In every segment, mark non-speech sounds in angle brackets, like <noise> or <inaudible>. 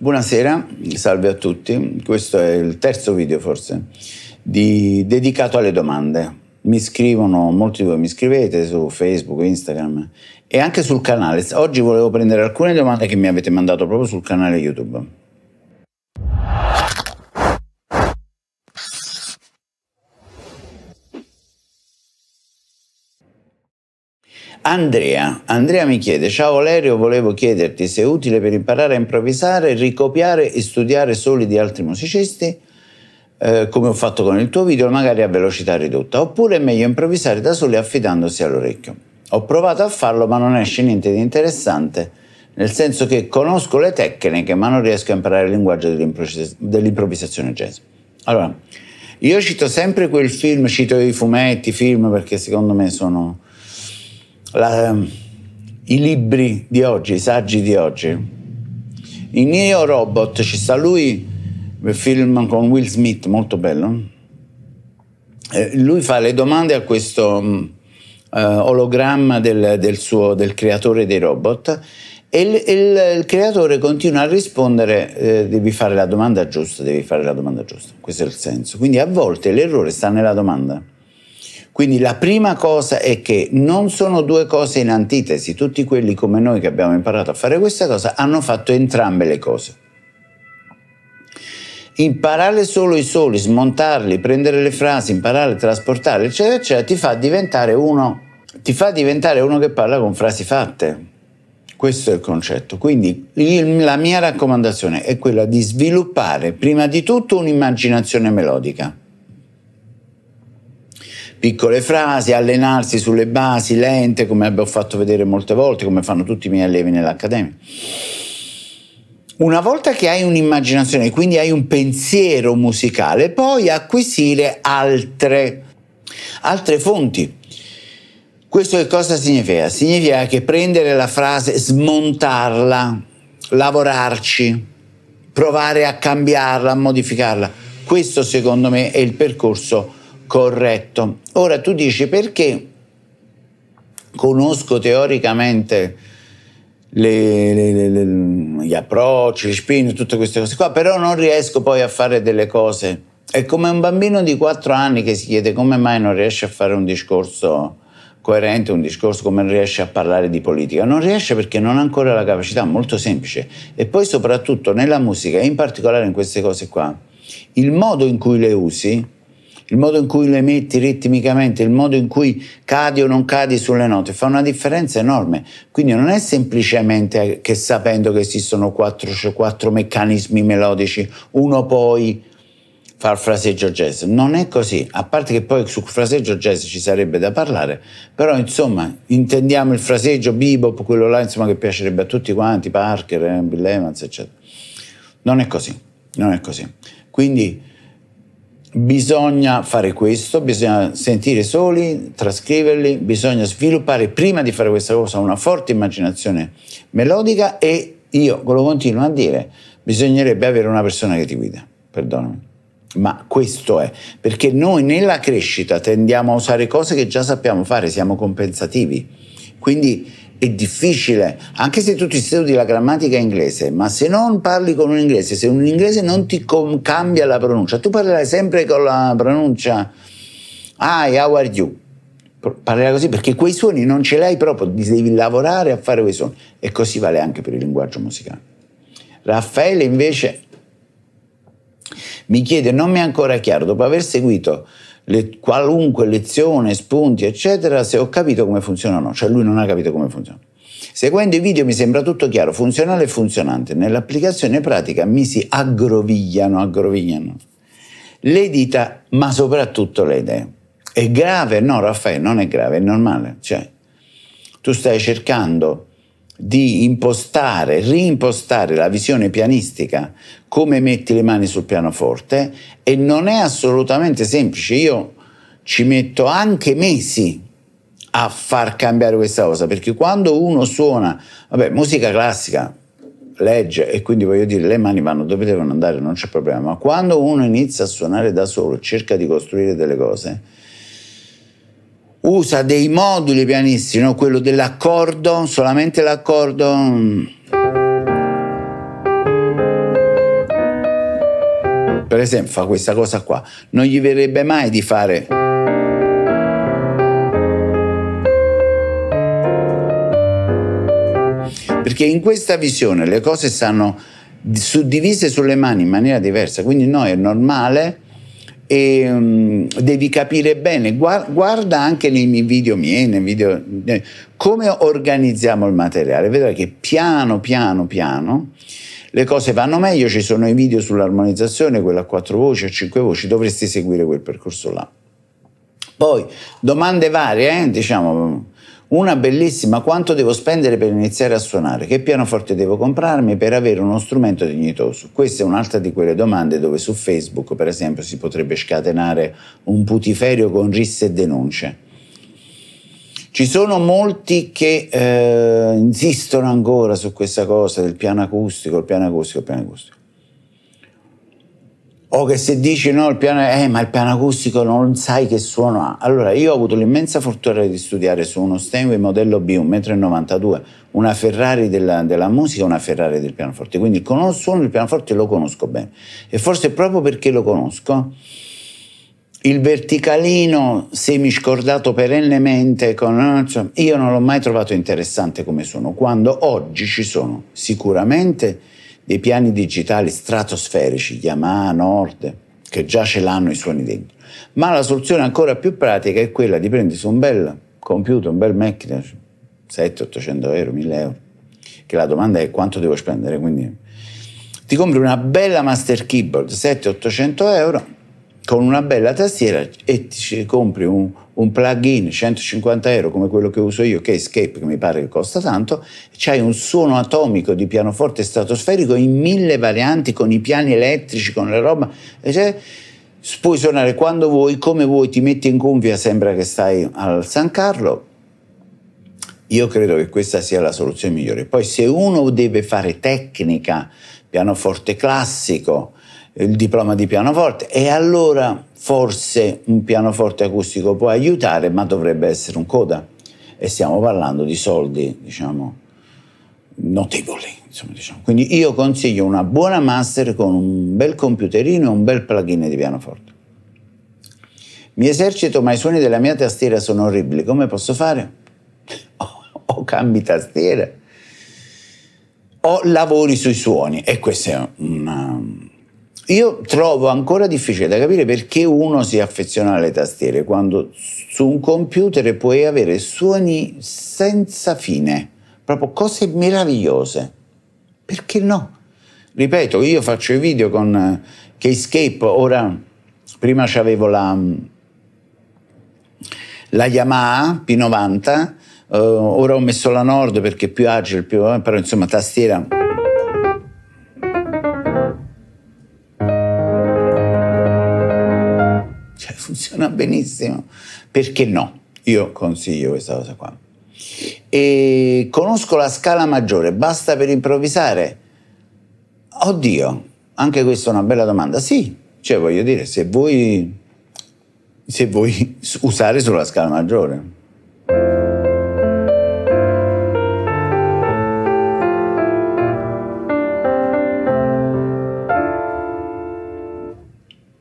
Buonasera, salve a tutti. Questo è il terzo video forse di, dedicato alle domande. Mi scrivono, molti di voi mi scrivete su Facebook, Instagram e anche sul canale. Oggi volevo prendere alcune domande che mi avete mandato proprio sul canale YouTube. Andrea, Andrea mi chiede, ciao Valerio, volevo chiederti se è utile per imparare a improvvisare, ricopiare e studiare soli di altri musicisti, eh, come ho fatto con il tuo video, magari a velocità ridotta, oppure è meglio improvvisare da soli affidandosi all'orecchio. Ho provato a farlo ma non esce niente di interessante, nel senso che conosco le tecniche ma non riesco a imparare il linguaggio dell'improvvisazione jazz. Allora, io cito sempre quel film, cito i fumetti, film perché secondo me sono la, ehm, i libri di oggi, i saggi di oggi. In Neo Robot ci sta lui, un film con Will Smith, molto bello. Eh, lui fa le domande a questo uh, ologramma del, del, suo, del, creatore dei robot e il, il, il creatore continua a rispondere eh, devi fare la domanda giusta, devi fare la domanda giusta. Questo è il senso. Quindi a volte l'errore sta nella domanda. Quindi la prima cosa è che non sono due cose in antitesi, tutti quelli come noi che abbiamo imparato a fare questa cosa hanno fatto entrambe le cose. Imparare solo i soli, smontarli, prendere le frasi, imparare, trasportarle, eccetera, eccetera, ti fa diventare uno, ti fa diventare uno che parla con frasi fatte. Questo è il concetto. Quindi il, la mia raccomandazione è quella di sviluppare prima di tutto un'immaginazione melodica piccole frasi, allenarsi sulle basi lente, come abbiamo fatto vedere molte volte, come fanno tutti i miei allievi nell'Accademia. Una volta che hai un'immaginazione, quindi hai un pensiero musicale, puoi acquisire altre, altre fonti. Questo che cosa significa? Significa che prendere la frase, smontarla, lavorarci, provare a cambiarla, a modificarla. Questo secondo me è il percorso corretto. Ora tu dici perché conosco teoricamente le, le, le, gli approcci, gli spin, tutte queste cose qua, però non riesco poi a fare delle cose. È come un bambino di 4 anni che si chiede come mai non riesce a fare un discorso coerente, un discorso come non riesce a parlare di politica. Non riesce perché non ha ancora la capacità, molto semplice. E poi soprattutto nella musica, e in particolare in queste cose qua, il modo in cui le usi il modo in cui lo emetti ritmicamente, il modo in cui cadi o non cadi sulle note, fa una differenza enorme. Quindi non è semplicemente che sapendo che esistono quattro, cioè quattro meccanismi melodici, uno poi fa il fraseggio jazz. Non è così, a parte che poi sul fraseggio jazz ci sarebbe da parlare, però insomma intendiamo il fraseggio bebop, quello là insomma, che piacerebbe a tutti quanti, Parker, Bill Evans, eccetera. Non è così, non è così. Quindi Bisogna fare questo, bisogna sentire soli, trascriverli, bisogna sviluppare prima di fare questa cosa una forte immaginazione melodica e io lo continuo a dire, bisognerebbe avere una persona che ti guida, perdonami. Ma questo è, perché noi nella crescita tendiamo a usare cose che già sappiamo fare, siamo compensativi. Quindi è difficile, anche se tu ti studi la grammatica inglese, ma se non parli con un inglese, se un inglese non ti com- cambia la pronuncia, tu parlerai sempre con la pronuncia Hi, how are you? Parlerai così perché quei suoni non ce li hai proprio, devi lavorare a fare quei suoni. E così vale anche per il linguaggio musicale. Raffaele invece mi chiede, non mi è ancora chiaro, dopo aver seguito le, qualunque lezione, spunti, eccetera, se ho capito come funziona o no. Cioè lui non ha capito come funziona. Seguendo i video mi sembra tutto chiaro, funzionale e funzionante. Nell'applicazione pratica mi si aggrovigliano, aggrovigliano le dita, ma soprattutto le idee. È grave? No, Raffaele, non è grave, è normale. Cioè, tu stai cercando di impostare, rimpostare la visione pianistica come metti le mani sul pianoforte e non è assolutamente semplice. Io ci metto anche mesi a far cambiare questa cosa, perché quando uno suona, vabbè, musica classica, legge e quindi voglio dire le mani vanno dove devono andare, non c'è problema, ma quando uno inizia a suonare da solo, cerca di costruire delle cose, usa dei moduli pianistici, no? quello dell'accordo, solamente l'accordo. Per esempio fa questa cosa qua, non gli verrebbe mai di fare... Perché in questa visione le cose stanno suddivise sulle mani in maniera diversa, quindi noi è normale e um, devi capire bene, guarda anche nei miei video miei, nei video, come organizziamo il materiale, vedrai che piano piano piano le cose vanno meglio, ci sono i video sull'armonizzazione, quella a quattro voci, a cinque voci, dovresti seguire quel percorso là. Poi domande varie, eh, diciamo una bellissima, quanto devo spendere per iniziare a suonare? Che pianoforte devo comprarmi per avere uno strumento dignitoso? Questa è un'altra di quelle domande dove su Facebook, per esempio, si potrebbe scatenare un putiferio con risse e denunce. Ci sono molti che eh, insistono ancora su questa cosa del piano acustico, il piano acustico, il piano acustico o che se dici no, il piano, eh, ma il piano acustico non sai che suono ha. Allora, io ho avuto l'immensa fortuna di studiare su uno Steinway modello B, 1,92 m, una Ferrari della, della musica una Ferrari del pianoforte. Quindi il suono del pianoforte lo conosco bene. E forse proprio perché lo conosco, il verticalino semiscordato perennemente con... Eh, io non l'ho mai trovato interessante come suono, quando oggi ci sono sicuramente dei piani digitali stratosferici, Yamaha, Nord, che già ce l'hanno i suoni dentro. Ma la soluzione ancora più pratica è quella di prendersi un bel computer, un bel macchina, 700-800 euro, 1000 euro, che la domanda è quanto devo spendere, quindi ti compri una bella master keyboard, 700-800 euro, con una bella tastiera e ti compri un, un plugin 150 euro come quello che uso io, che è Escape, che mi pare che costa tanto, c'hai un suono atomico di pianoforte stratosferico in mille varianti, con i piani elettrici, con le roba, eccetera. Puoi suonare quando vuoi, come vuoi, ti metti in cumbia, sembra che stai al San Carlo. Io credo che questa sia la soluzione migliore. Poi se uno deve fare tecnica, pianoforte classico, il diploma di pianoforte e allora forse un pianoforte acustico può aiutare, ma dovrebbe essere un coda. E stiamo parlando di soldi, diciamo, notevoli. Insomma, diciamo. Quindi io consiglio una buona master con un bel computerino e un bel plugin di pianoforte. Mi esercito, ma i suoni della mia tastiera sono orribili. Come posso fare? O, <laughs> o cambi tastiera o lavori sui suoni. E questo è un io trovo ancora difficile da capire perché uno si affeziona alle tastiere quando su un computer puoi avere suoni senza fine, proprio cose meravigliose. Perché no? Ripeto, io faccio i video con Keyscape, eh, ora prima c'avevo la, mm, la Yamaha P90, eh, ora ho messo la Nord perché è più agile, più, eh, però insomma tastiera funziona benissimo. Perché no? Io consiglio questa cosa qua. E conosco la scala maggiore, basta per improvvisare? Oddio, anche questa è una bella domanda. Sì, cioè voglio dire, se vuoi, se vuoi usare sulla scala maggiore.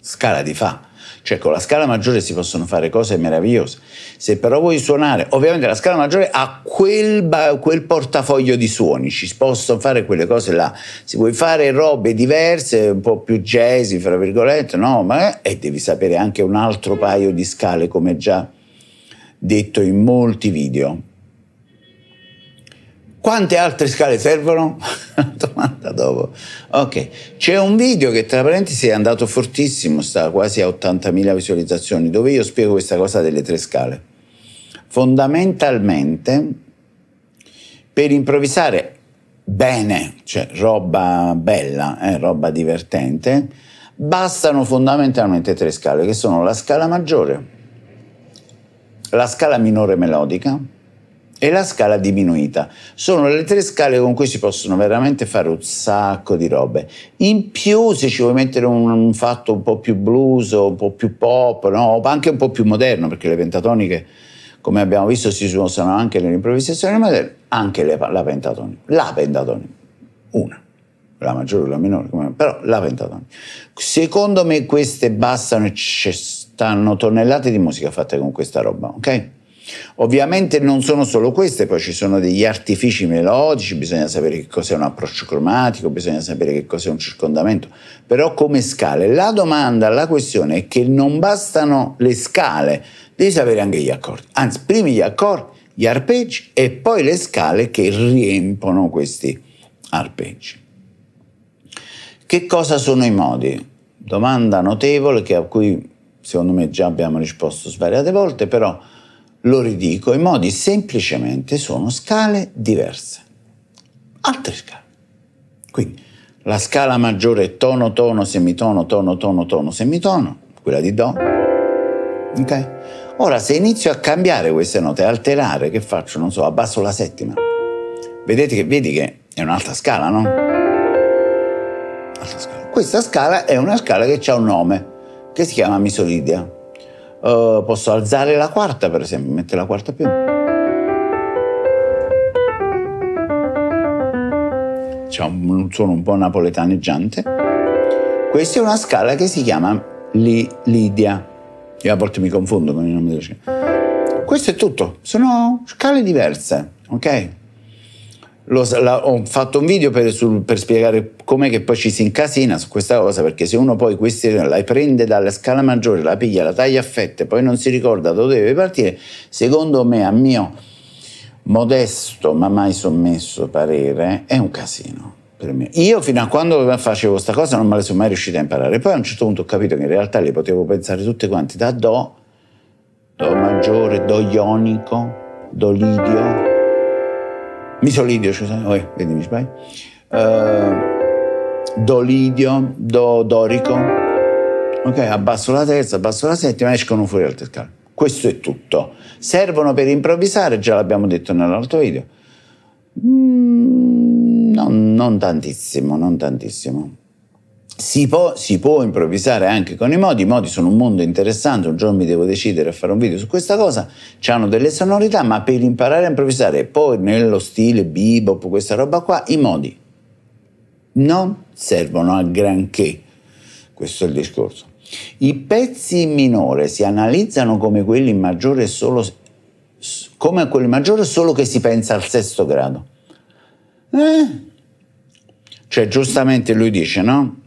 Scala di Fa cioè con la scala maggiore si possono fare cose meravigliose. Se però vuoi suonare, ovviamente la scala maggiore ha quel, quel portafoglio di suoni, ci possono fare quelle cose là. Se vuoi fare robe diverse, un po' più jazzy, fra virgolette, no, ma eh, e devi sapere anche un altro paio di scale come già detto in molti video. Quante altre scale servono? <laughs> Domanda dopo. Ok, c'è un video che tra parentesi è andato fortissimo, sta quasi a 80.000 visualizzazioni, dove io spiego questa cosa delle tre scale. Fondamentalmente, per improvvisare bene, cioè roba bella, eh, roba divertente, bastano fondamentalmente tre scale, che sono la scala maggiore, la scala minore melodica, e la scala diminuita. Sono le tre scale con cui si possono veramente fare un sacco di robe. In più, se ci vuoi mettere un, fatto un po' più blues, un po' più pop, no? anche un po' più moderno, perché le pentatoniche, come abbiamo visto, si usano anche nell'improvvisazione moderna, anche le, la pentatonica. La pentatonica, una. La maggiore o la minore, però la pentatonica. Secondo me queste bastano e ci stanno tonnellate di musica fatte con questa roba, ok? Ovviamente non sono solo queste, poi ci sono degli artifici melodici, bisogna sapere che cos'è un approccio cromatico, bisogna sapere che cos'è un circondamento, però come scale. La domanda, la questione è che non bastano le scale, devi sapere anche gli accordi, anzi prima gli accordi, gli arpeggi e poi le scale che riempiono questi arpeggi. Che cosa sono i modi? Domanda notevole che a cui secondo me già abbiamo risposto svariate volte, però lo ridico, i modi semplicemente sono scale diverse, altre scale. Quindi la scala maggiore è tono, tono, semitono, tono, tono, tono, semitono, quella di Do. Ok? Ora, se inizio a cambiare queste note, a alterare, che faccio? Non so, abbasso la settima. Vedete che, vedi che è un'altra scala, no? Alta scala. Questa scala è una scala che ha un nome, che si chiama misolidia. Eh, posso alzare la quarta, per esempio, mettere la quarta più. C'è un suono un po' napoletaneggiante. Questa è una scala che si chiama Li, Lidia. Io a volte mi confondo con i nomi delle scale. Questo è tutto, sono scale diverse, ok? Lo, la, ho fatto un video per, sul, per spiegare com'è che poi ci si incasina su questa cosa, perché se uno poi questi la prende dalla scala maggiore, la piglia, la taglia a fette, poi non si ricorda da dove deve partire, secondo me, a mio modesto ma mai sommesso parere, è un casino. Io fino a quando facevo questa cosa non me la sono mai riuscita a imparare, poi a un certo punto ho capito che in realtà le potevo pensare tutte quante da Do, Do maggiore, Do ionico, Do lidio. Misolidio, scusate, vedi mi sbaglio. Uh, eh, do Lidio, Do Dorico. Ok, abbasso la terza, abbasso la settima, escono fuori al scale. Questo è tutto. Servono per improvvisare, già l'abbiamo detto nell'altro video. Mm, non, non tantissimo, non tantissimo. Si può, si può, improvvisare anche con i modi, i modi sono un mondo interessante, un giorno mi devo decidere a fare un video su questa cosa, hanno delle sonorità, ma per imparare a improvvisare poi nello stile bebop, questa roba qua, i modi non servono a granché, questo è il discorso. I pezzi minore si analizzano come quelli maggiore solo, come quelli maggiore solo che si pensa al sesto grado. Eh? Cioè giustamente lui dice, no?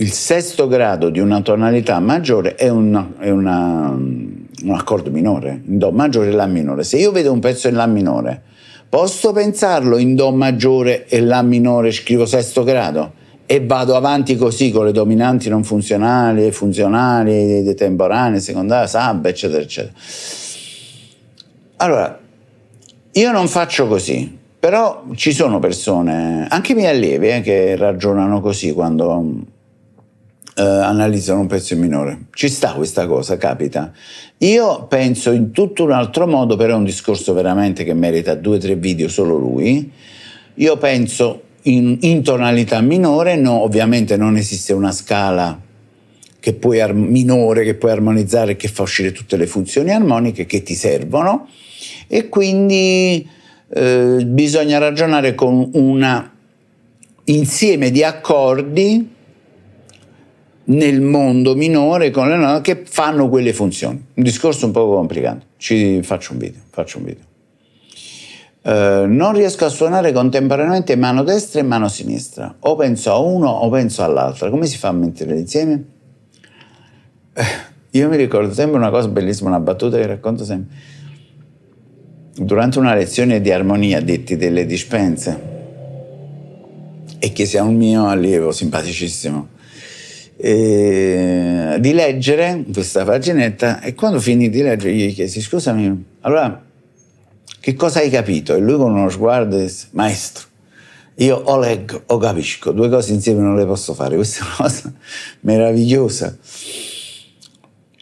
il sesto grado di una tonalità maggiore è, una, è una, un accordo minore, in Do maggiore e La minore. Se io vedo un pezzo in La minore, posso pensarlo in Do maggiore e La minore, scrivo sesto grado e vado avanti così con le dominanti non funzionali, funzionali, temporanee, secondarie, sub, eccetera, eccetera. Allora, io non faccio così, però ci sono persone, anche i miei allievi, eh, che ragionano così quando eh, analizzano un pezzo in minore. Ci sta questa cosa, capita. Io penso in tutto un altro modo, però è un discorso veramente che merita due o tre video solo lui. Io penso in, in tonalità minore, no, ovviamente non esiste una scala che puoi ar- minore che puoi armonizzare che fa uscire tutte le funzioni armoniche che ti servono e quindi eh, bisogna ragionare con un insieme di accordi nel mondo minore con le nonne che fanno quelle funzioni. Un discorso un po' complicato. Ci faccio un video, faccio un video. Uh, non riesco a suonare contemporaneamente mano destra e mano sinistra. O penso a uno o penso all'altro. Come si fa a mettere insieme? Eh, io mi ricordo sempre una cosa bellissima, una battuta che racconto sempre. Durante una lezione di armonia, detti delle dispense, e che sia un mio allievo simpaticissimo, eh, di leggere questa paginetta e quando finì di leggere gli chiesi scusami, allora che cosa hai capito? E lui con uno sguardo disse maestro, io o leggo o capisco, due cose insieme non le posso fare, questa è una cosa meravigliosa.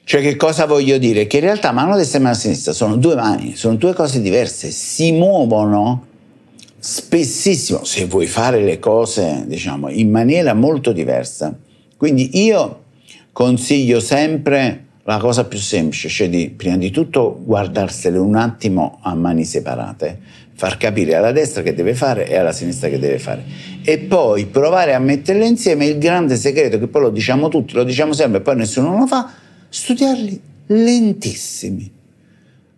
Cioè che cosa voglio dire? Che in realtà mano destra e mano sinistra sono due mani, sono due cose diverse, si muovono spessissimo, se vuoi fare le cose diciamo in maniera molto diversa quindi io consiglio sempre la cosa più semplice, cioè di prima di tutto guardarsele un attimo a mani separate, far capire alla destra che deve fare e alla sinistra che deve fare e poi provare a metterle insieme il grande segreto che poi lo diciamo tutti, lo diciamo sempre e poi nessuno lo fa, studiarli lentissimi.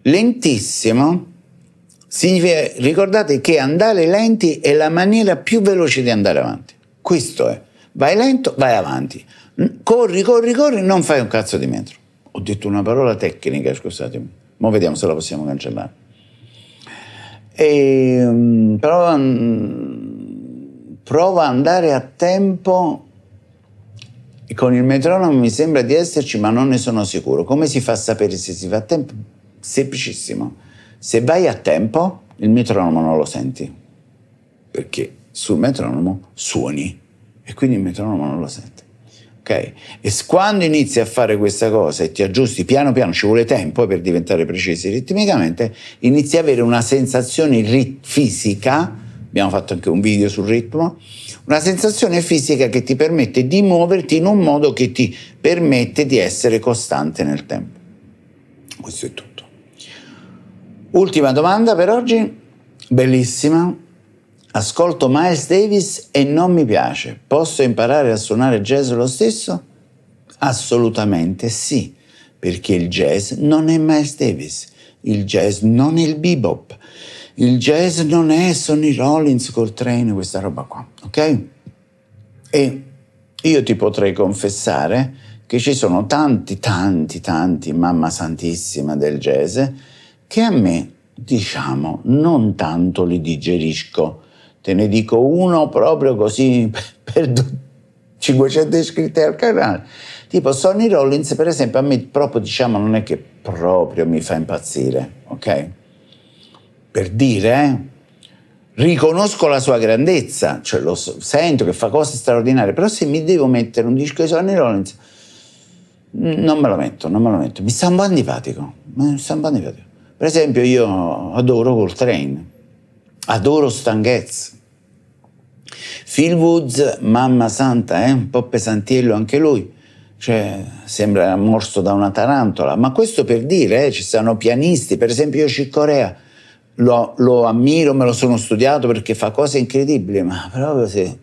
Lentissimo significa ricordate che andare lenti è la maniera più veloce di andare avanti. Questo è vai lento, vai avanti. Mm, corri, corri, corri, non fai un cazzo di metro. Ho detto una parola tecnica, scusatemi. Ma vediamo se la possiamo cancellare. E, ehm, però mm, prova ad andare a tempo con il metronomo mi sembra di esserci, ma non ne sono sicuro. Come si fa a sapere se si fa a tempo? Semplicissimo. Se vai a tempo, il metronomo non lo senti, perché sul metronomo suoni e quindi il metronomo non lo sente. Okay? E quando inizi a fare questa cosa e ti aggiusti piano piano, ci vuole tempo eh, per diventare precisi ritmicamente, inizi ad avere una sensazione rit- fisica, abbiamo fatto anche un video sul ritmo, una sensazione fisica che ti permette di muoverti in un modo che ti permette di essere costante nel tempo. Questo è tutto. Ultima domanda per oggi, bellissima, Ascolto Miles Davis e non mi piace. Posso imparare a suonare jazz lo stesso? Assolutamente sì, perché il jazz non è Miles Davis, il jazz non è il bebop, il jazz non è Sonny Rollins, Coltrane, questa roba qua, ok? E io ti potrei confessare che ci sono tanti, tanti, tanti mamma santissima del jazz che a me, diciamo, non tanto li digerisco. Te ne dico uno proprio così <laughs> per 500 iscritti al canale. Tipo Sonny Rollins, per esempio, a me proprio diciamo non è che proprio mi fa impazzire, ok? Per dire, eh? riconosco la sua grandezza, cioè lo so, sento che fa cose straordinarie, però se mi devo mettere un disco di Sonny Rollins, mm, non me lo metto, non me lo metto. Mi sta un po' antipatico, eh, mi sta un po' antipatico. Per esempio io adoro Coltrane, Adoro stanchezza. Phil Woods, mamma santa, eh? un po' pesantiello anche lui, cioè, sembra morso da una tarantola, ma questo per dire, eh, ci sono pianisti, per esempio io Chick Corea, lo, lo, ammiro, me lo sono studiato perché fa cose incredibili, ma proprio sì.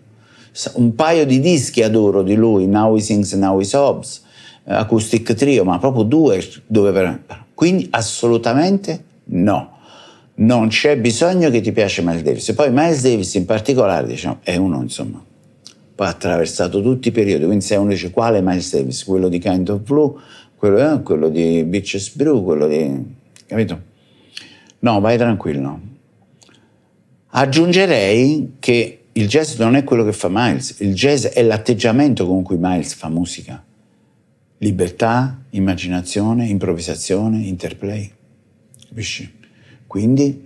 Un paio di dischi adoro di lui, Now He Sings, Now He Sobs, eh, Acoustic Trio, ma proprio due dove veramente... Quindi assolutamente no non c'è bisogno che ti piace Miles Davis. E poi Miles Davis in particolare, diciamo, è uno, insomma, poi ha attraversato tutti i periodi, quindi se uno dice quale Miles Davis, quello di Kind of Blue, quello, eh, quello di Beaches Brew, quello di... capito? No, vai tranquillo. Aggiungerei che il jazz non è quello che fa Miles, il jazz è l'atteggiamento con cui Miles fa musica. Libertà, immaginazione, improvvisazione, interplay. Capisci? Quindi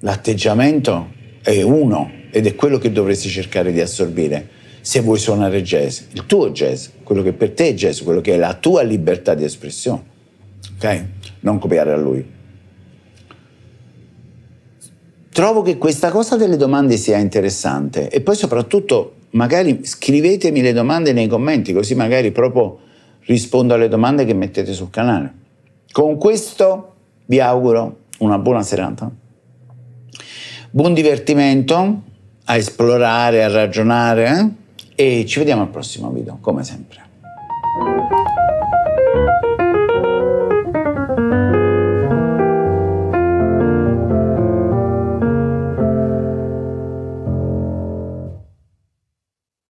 l'atteggiamento è uno ed è quello che dovresti cercare di assorbire se vuoi suonare jazz, il tuo jazz, quello che per te è jazz, quello che è la tua libertà di espressione. Ok? Non copiare a lui. Trovo che questa cosa delle domande sia interessante e poi soprattutto magari scrivetemi le domande nei commenti così magari proprio rispondo alle domande che mettete sul canale. Con questo vi auguro una buona serata. Buon divertimento a esplorare, a ragionare eh? e ci vediamo al prossimo video, come sempre.